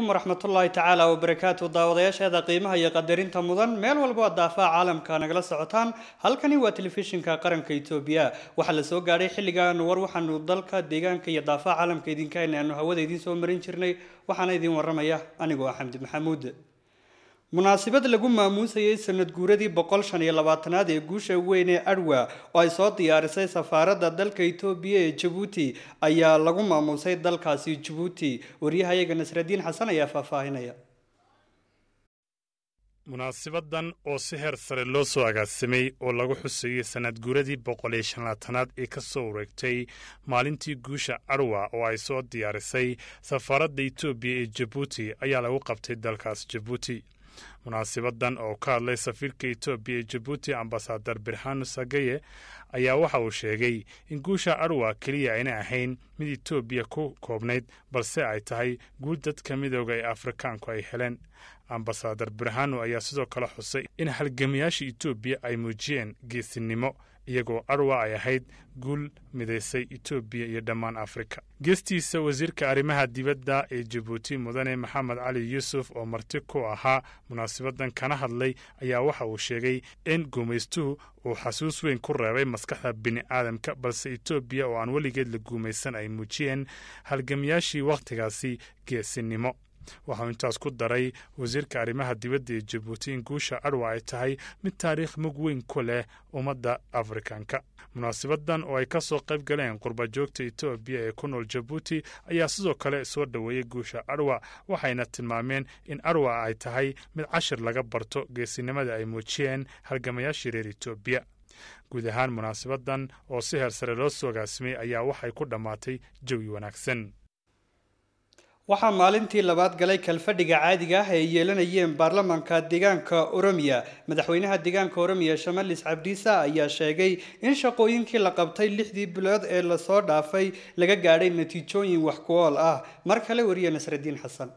عليكم ورحمة الله تعالى وبركاته داود ياش هذا قيمة هي قدرين تمضن ميل والبوا الدافع عالم كان جلس عطان هل كان هو تلفزيون كقرن كيتوبيا وحل سوق عريح اللي كان وروح انه ضل كديجان كي يدافع عالم كيدين كاين لانه هو ذي دين سو مرين شرني وحنا ذي ورمية انا جوا حمد محمود munaasibad lagu maamuusayay sanad guuradii boqol shan iyo labaatanaad ee guusha weyn ee adwa oo ay soo diyaarisay safaaradda dalka etoobiya ee jabuuti ayaa lagu maamuusay dalkaasi jabuuti waryahayaga nasradiin xasan ayaa faahfaahinaya munaasibadan oo si heer sare loo soo agaasimay oo lagu xuseeyey sanad guuradii boqol iyo shanlaatanaad ee ka soo wareegtay maalintii guusha carwa oo ay soo diyaarisay safaaradda etoobiya ee jabuuti ayaa lagu qabtay dalkaas jabuuti munaasibadan oo ka hadlay safiirka etoobiya ee jabuuti ambasadar birhanu sageye ayaa waxa uu sheegay in guusha arwa keliya ayna ahayn mid etoobiya ku koobnayd balse ay tahay guul dadka midooda ee afrikaanku ay heleen ambasadar birhano ayaa sidoo kale xusay in halgamayaasha etoobiya ay muujiyeen geesinimo iyagoo arwa ay ahayd guul midaysay etoobiya iyo dhammaan afrika geestiisa wasiirka arrimaha dibadda ee jabuuti mudane maxamed cali yuusuf oo marti ku ahaa munaasibadan kana hadlay ayaa waxa uu sheegay in guumaystuhu uu xasuus weyn ku reebay maskaxda bini aadamka balse etoobiya oo aan weligeed la guumaysan ay muujiyeen halgamayaashii wakhtigaasi geesinimo waxau intaas ku daray wasiirka arrimaha dibadda ee jabuuti in guusha adwa ay tahay mid taariikh mug weyn ku leh ummadda afrikanka munaasabadan oo ay ka soo qayb galeen qurbajoogta etoobiya ee ku nool jabuuti ayaa sidoo kale soo dhoweeyey guusha adwa waxayna tilmaameen in adwa ay tahay mid cashir laga barto geesinimada ay muujiyeen halgamayaashii reer etoobiya guud ahaan munaasabadan oo si heer sare loo soo agaasimay ayaa waxay ku dhammaatay jawi wanaagsan waxaa maalintii labaad galay kalfadhiga caadiga ah ee yeelanayeen baarlamaanka deegaanka oromiya madaxweynaha deegaanka oromiya shamalis cabdiisa ayaa sheegay in shaqooyinkii la qabtay lixdii bilood ee lasoo dhaafay laga gaadhay natiijooyin wax ku ool ah mar kale wariye nasradiin xasan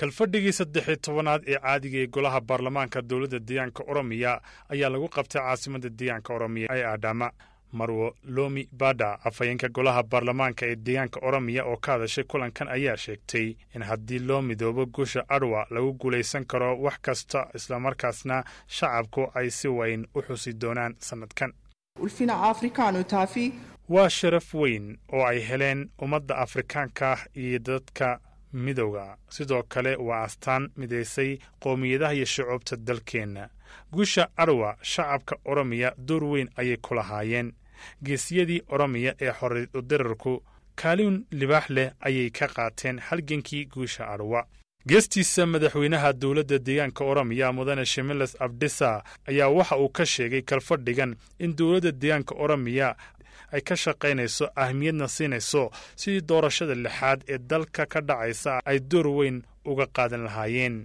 kalfadhigii saddexi tobanaad ee caadiga ee golaha baarlamaanka dowladda deegaanka oromiya ayaa lagu qabtay caasimadda deegaanka oromiya ee aadhaama marwo lomi bada afhayeenka golaha baarlamaanka ee deegaanka oromiya oo ka hadashay kulankan ayaa sheegtay in haddii loo midoobo guusha arwa lagu guulaysan karo wax kasta islamarkaasna shacabku ay si weyn u xusi doonaan sannadkan waa sharaf weyn oo ay heleen ummadda afrikaanka iyo dadka midowga sidoo kale waa astaan midaysay qowmiyadaha iyo shucuubta dalkeenna guusha arwa shacabka oromiya door weyn ayay ku lahaayeen geesiyadii oromiya ee u dirarku kaalin libaax leh ayay ka qaateen halgankii guusha arwa geestiisa madaxweynaha dowladda deegaanka oromiya mudane shimilas abdisa ayaa waxa uu ka sheegay kalfadhigan in dowladda deegaanka oromiya ay ka shaqaynayso ahmiyadna siinayso sidii doorashada lixaad ee dalka ka dhacaysa ay door weyn uga qaadan lahaayeen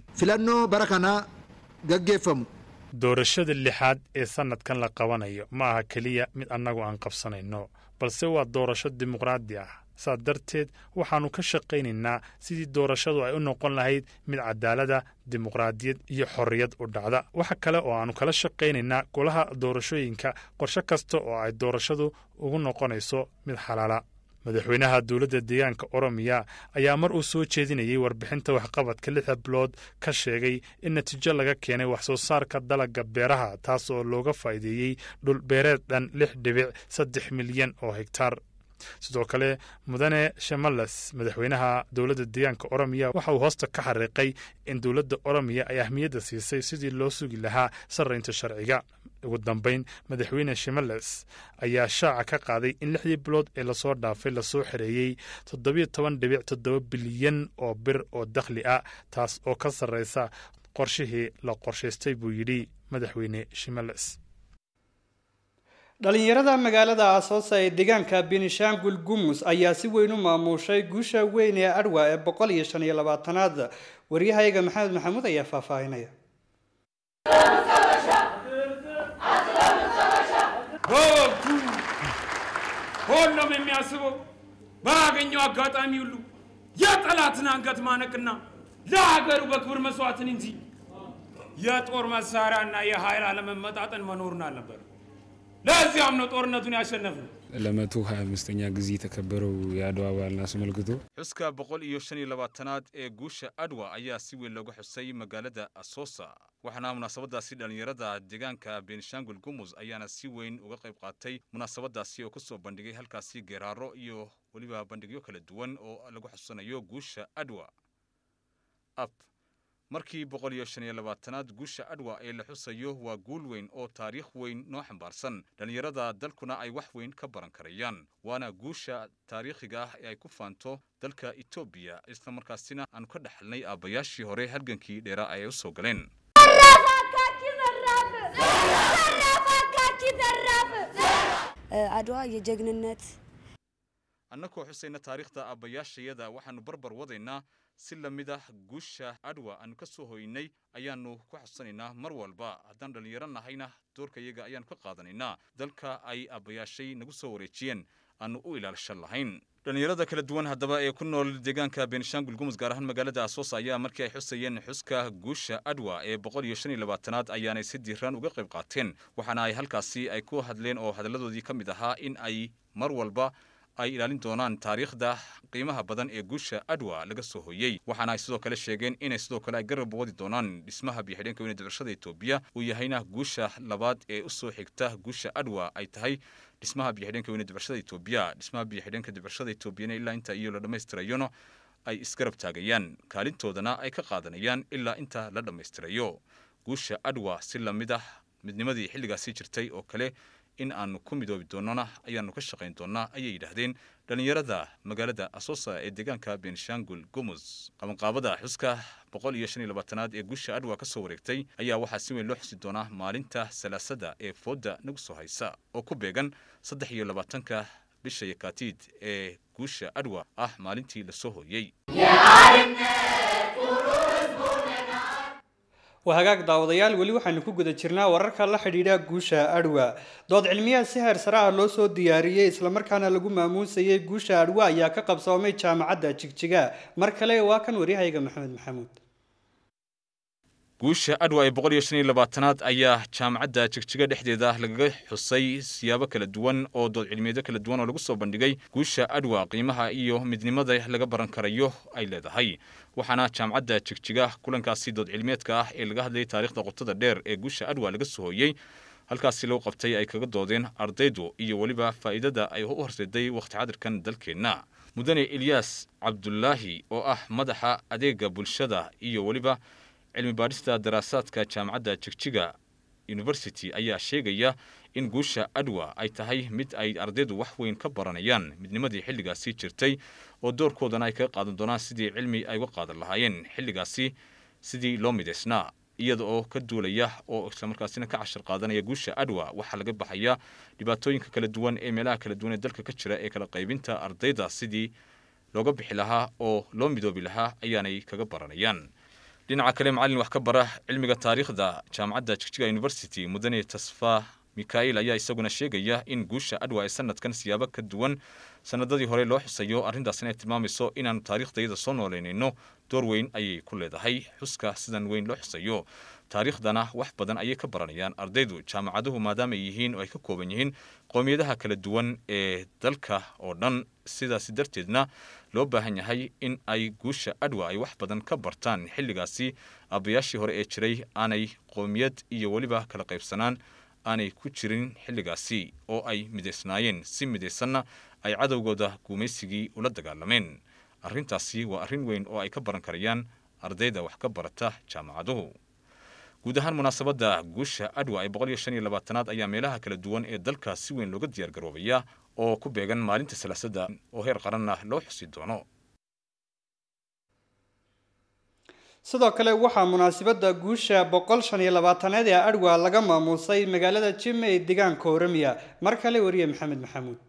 doorashada lixaad ee sannadkan la qabanayo ma aha keliya mid annagu aan qabsanayno balse waa doorasho dimuqraadi ah saas darteed waxaannu ka shaqaynaynaa sidii doorashadu ay u noqon lahayd mid cadaalada dimuqraadiyad iyo xorriyad u dhacda waxa kale oo aannu kala shaqaynaynaa golaha doorashooyinka qorsho kasta oo ay doorashadu ugu noqonayso mid xalaala madaxweynaha dowladda deegaanka oromiya ayaa mar uu soo jeedinayay warbixinta waxqabadka lix bilood ka sheegay in natiijo laga keenay wax soo saarka dalaga beeraha taas oo looga faa'iideeyey dhul beereed dhan lix dhibic saddex milyan oo hegtaar sidoo kale mudane shamalas madaxweynaha dowladda deegaanka oromiya waxa uu hoosta ka xariiqay in dowladda oromiya ay ahmiyadda siisay sidii loo sugi lahaa saraynta sharciga ugu dambeyn madaxweyne shimalas ayaa shaaca ka qaaday in lixdii bilood ee lasoo dhaafay lasoo xereeyey toddobiyo toban dhibic toddoba bilyan oo bir oo dakhli ah taas oo ka sarreysa qorshihii la qorshaystay buu yidhi madaxweyne shimalas dhalinyarada magaalada asoos ee deegaanka benishaangul gumus ayaa si weyn u maamuushay guusha weyn ee adwa ee boqol iyo shan iyo labaatanaad waryahayga maxamed maxamuud ayaa faahfaahinaya ሁሉም የሚያስበው ባገኘው አጋጣሚ ሁሉ የጠላትን አንገት ማነቅና ለሀገሩ በክብር መስዋዕትን እንጂ የጦር መሳሪያና የኃይል አለመመጣጠን መኖሩን አልነበርም። ለዚያም ነው ጦርነቱን ያሸነፍነው። ለመቶ 25ኛ ጊዜ የተከበረው የአድዋ በዓልን አስመልክቶ xuska boqol iyo shan iyo labaatanaad ee guusha adwa ayaa si weyn looga xusay magaalada asoosa waxaana munaasabadaasi dhallinyarada deegaanka benishaangul gumuz ayaana si weyn uga qayb qaatay munaasabadaasi oo kusoo bandhigay halkaasi geeraaro iyo weliba bandhigyo kala duwan oo lagu xusanayo guusha adwa markii boqol iyo shan iyo labaatanaad guusha adwa ee la xusayo waa guul weyn oo taariikh weyn noo xambaarsan dhallinyarada dalkuna ay wax weyn ka baran karayaan waana guusha taariikhiga ah ee ay ku faanto dalka etoobiya isla markaasina aanu ka dhexalnay aabayaashii hore halgankii dheeraa ay u soo galeen eh, adwa annagoo xusayna taariikhda aabayaashayada waxaannu barbar wadaynaa si lamid ah guusha cadwa aanu ka soo hoynay ayaannu ku xusanaynaa mar walba haddaan dhallinyaro nahayna doorkayaga ayaanu ka qaadanaynaa dalka ay abbayaashay nagu soo wareejiyeen aanu u ilaalishan lahayn dhallinyarada kala duwan haddaba ee ku nool deegaanka benishaangul gumus gaar ahaan magaalada asoosa ayaa markii ay xusayeen xuska guusha adwa ee boqol iyo shan iyo labaatanaad ayaanay si diiraan uga qayb qaateen waxaana ay halkaasi ay ku hadleen oo hadalladoodii ka mid ahaa in ay mar walba ay ilaalin doonaan taariikhda qiimaha badan ee guusha adwa laga soo hoyey waxaana ay sidoo kale sheegeen inay sidoo kale ay garab wadi doonaan dhismaha biyaxidheenka weyne dibcashada etoobiya uu yahayna guusha labaad ee usoo xigta guusha adwa ay tahay dhismaha biyaxidheenka weyne dibcashada etoobiya dhismaha biyaxidheenka dibcashada etoobiyana ilaa inta iyo la dhammaystirayona ay isgarab taagayaan kaalintoodana ay ka qaadanayaan ilaa inta la dhammaystirayo guusha adwa si lamid ah midnimadii xilligaasi jirtay oo kale in aanu ku midoobi doonana ayaannu ka shaqayn doonaa ayay yidhaahdeen dhallinyarada magaalada asosa ee deegaanka benshangul gumus qabanqaabada xuska boqol iyo shan iyo labaatanaad ee guusha adwa ka soo wareegtay ayaa waxaa si weyn loo xusi doonaa maalinta salaasada ee foodda nagu soo haysa oo ku beegan saddex iyo labaatanka bisha yakaatiid ee guusha adhwa ah maalintii lasoo hooyey وهاجاك داوديال ولي وحن كوجد جرنا ورك الله حديدا جوشة أروى ضد علمية سهر سرعة لوسو ديارية إسلام مركان لجو مامون سيء جوشة يا كقب صومي جامعة دا تشجع مركلة واكن وريها يجا محمد محمود guusha adwa ee boqol iyo shan iyo labaatanaad ayaa jaamacadda jigjiga dhexdeeda lagaga xusay siyaabo kala duwan oo dood cilmiyeedyo kala duwan oo lagu soo bandhigay guusha adwa qiimaha iyo midnimada laga baran karayo ay leedahay waxaana jaamacadda jigjiga kulankaasi dood cilmiyeedka ah ee laga hadlayay taarikhda qotada dheer ee guusha adwa laga soo hooyey halkaasi lagu qabtay ay kaga doodeen ardaydu iyo weliba faa'iidada ay u horseeday wakhti cadirkan dalkeenna mudane eliyas cabdulaahi oo ah madaxa adeega bulshada iyo weliba cilmi baadhista daraasaadka jaamacadda jigjiga university ayaa sheegaya in guusha adwa ay tahay mid ay ardaydu wax weyn ka baranayaan midnimadii xilligaasi jirtay oo doorkoodana ay kaga qaadan doonaan sidii cilmi ay uga qaadan lahaayeen xilligaasi sidii loo midaysnaa iyada oo ka duulaya oo islamarkaasina ka cashar qaadanaya guusha adwa waxaa laga baxaya dhibaatooyinka kala duwan ee meelaha kala duwan ee dalka ka jira ee kala qaybinta ardayda sidii looga bixi lahaa oo loo midoobi lahaa ayaanay kaga baranayaan dhinaca kale macalin wax ka bara cilmiga taariikhda jaamacadda jigjiga university mudane tasfah mikhail ayaa isaguna sheegaya in guusha adwa ee sanadkan siyaabo ka duwan sanadadii hore loo xusayo arrintaasina ay tilmaamayso inaanu taariikhdayada soo nooleynayno door weyn ayay ku leedahay xuska sidan weyn loo xusayo taariikhdana wax badan ayay ka baranayaan ardaydu jaamacaduhu maadaama yihiin oo ay ka kooban yihiin qoomiyadaha kala duwan ee dalka oo dhan sidaasi darteedna loo baahan yahay in ay guusha adhwa ay wax badan ka bartaan xilligaasi aabayaashii hore ee jiray aanay qoomiyad iyo weliba kala qaybsanaan aanay ku jirin xilligaasi oo ay midaysnaayeen si midaysanna ay cadowgooda gumaysigii ula dagaalameen arrintaasi waa arrin weyn oo ay ka baran karayaan ardayda wax ka barata jaamacaduhu guud ahaan munaasabadda guusha adwa ee boqol iyo shan iyo labaatanaad ayaa meelaha kala duwan ee dalka si weyn looga diyaargaroobaya oo ku beegan maalinta salaasada oo heer qaranna ah loo xusi doono sidoo kale waxaa munaasabadda guusha boqol shan iyo labaataneed ee adwa laga maamuusay magaalada jime ee deegaanka oramiya mar kale wariye maxamed maxamuud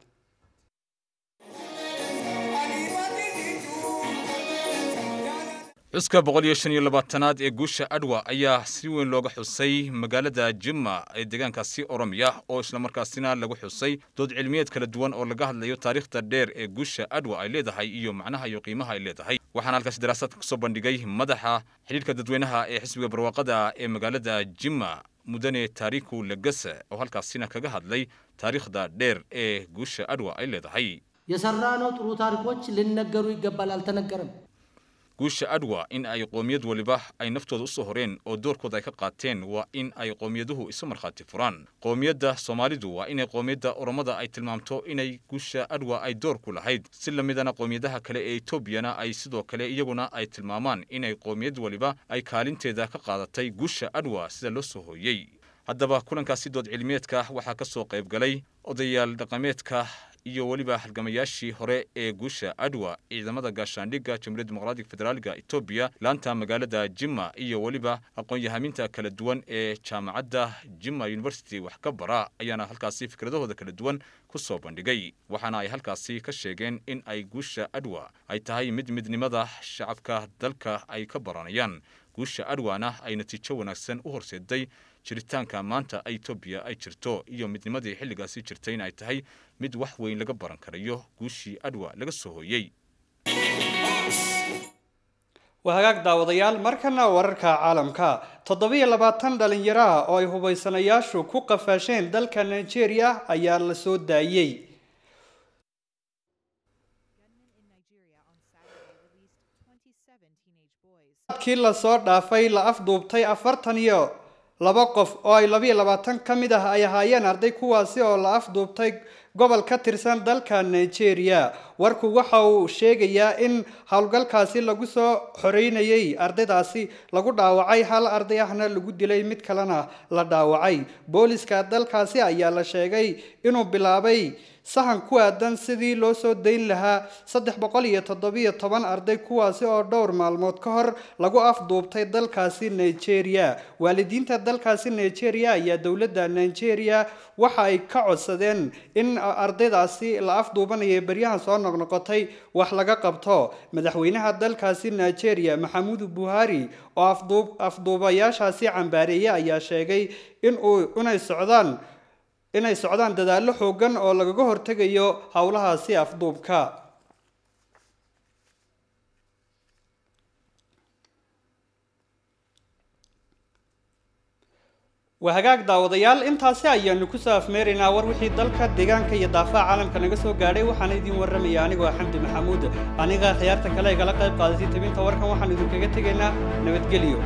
xuska boqol iyo shan iyo labaatanaad ee guusha adwa ayaa si weyn looga xusay magaalada jimma ee deegaankaasi oromiya oo islamarkaasina lagu xusay dood cilmiyeed kala duwan oo laga hadlayo taariikhda dheer ee guusha adwa ay leedahay iyo macnaha iyo qiimaha ay leedahay waxaana halkaasi daraasaadka kusoo bandhigay madaxa xidhiirka dadweynaha ee xisbiga barwaaqada ee magaalada jimma mudane taariku lagasa oo halkaasina kaga hadlay taariikhda dheer ee guusha adwa ay leedahay የሰራነው ጥሩ ታሪኮች ልነገሩ ይገባል አልተነገረም guusha adwa in ay qoomiyad weliba ay naftooda usoo horeen oo doorkooda ay ka qaateen waa in ay qoomiyaduhu isu markhaati furaan qoomiyadda soomaalidu waa inay qoomiyadda oromada ay tilmaamto inay guusha adwa ay door ku lahayd si la midana qoomiyadaha kale ee etoobiyana ay sidoo kale iyaguna ay tilmaamaan inay qoomiyad weliba ay kaalinteeda ka qaadatay guusha adwa sida loo soo hooyey haddaba kulankaasi dood cilmiyeedka waxaa ka soo qayb galay odayaal dhaqameedka iyo weliba halgamayaashii hore ee guusha adwa ciidamada gaashaandhigga jamhuuiyadda dimuqraadiga federaalga etoobiya laanta magaalada jimma iyo weliba aqoon-yahaminta kala duwan ee jaamacadda jimma university wax ka bara ayaana halkaasi fikradahooda kala duwan ku soo bandhigay waxaana ay halkaasi ka sheegeen in ay guusha adwa ay tahay mid midnimada shacabka dalka ay ka baranayaan guusha arwana ay natiijo wanaagsan u horseeday jiritaanka maanta etoobiya ay jirto iyo midnimadii xilligaasi jirtay in ay tahay mid wax weyn laga baran karayo guushii adwa laga soo hooyey waa hagaag daawadayaal markana wararka caalamka toddobiyo labaatan dhalinyaro oo ay hubaysanayaashu ku qafaasheen dalka nigeria ayaa la soo daayey kii lasoo dhaafay la afduubtay afartan iyo labo qof oo ay labiiyo labaatan ka mid ah ay ahaayeen arday kuwaasi oo la afduubtay gobol ka tirsan dalka nigeria warku waxa uu sheegayaa in howlgalkaasi lagu soo xoreynayey ardaydaasi lagu dhaawacay hal arday ahna lagu dilay mid kalena la dhaawacay booliska dalkaasi ayaa la sheegay inuu bilaabay sahan ku-aadan sidii loo soo dayn lahaa saddex boqol iyo toddobiyo toban arday kuwaasi oo dhowr maalmood ka hor lagu afduubtay dalkaasi nigeria waalidiinta dalkaasi nigeria ayaa dowladda nigeria waxa ay ka codsadeen in ardaydaasi la afduubanaya beryahan soo noqnoqotay wax laga qabto madaxweynaha dalkaasi nigeria maxamuud buhari oo afduubayaashaasi cambaareeye ayaa sheegay inuu inay socdaan inay socdaan dadaallo xoogan oo lagaga hortegayo howlahaasi afduubka waa daawadayaal intaasi ayaanu ku saafmeeraynaa war wixii dalka deegaanka iyo daafaa caalamka naga soo gaadhay waxaana idiin warramaya anigoo xamdi maxamuud aniga khiyaarta kale igala qayb qaadasay tabinta warkan waxaan idinkaga tegaynaa nabadgelyo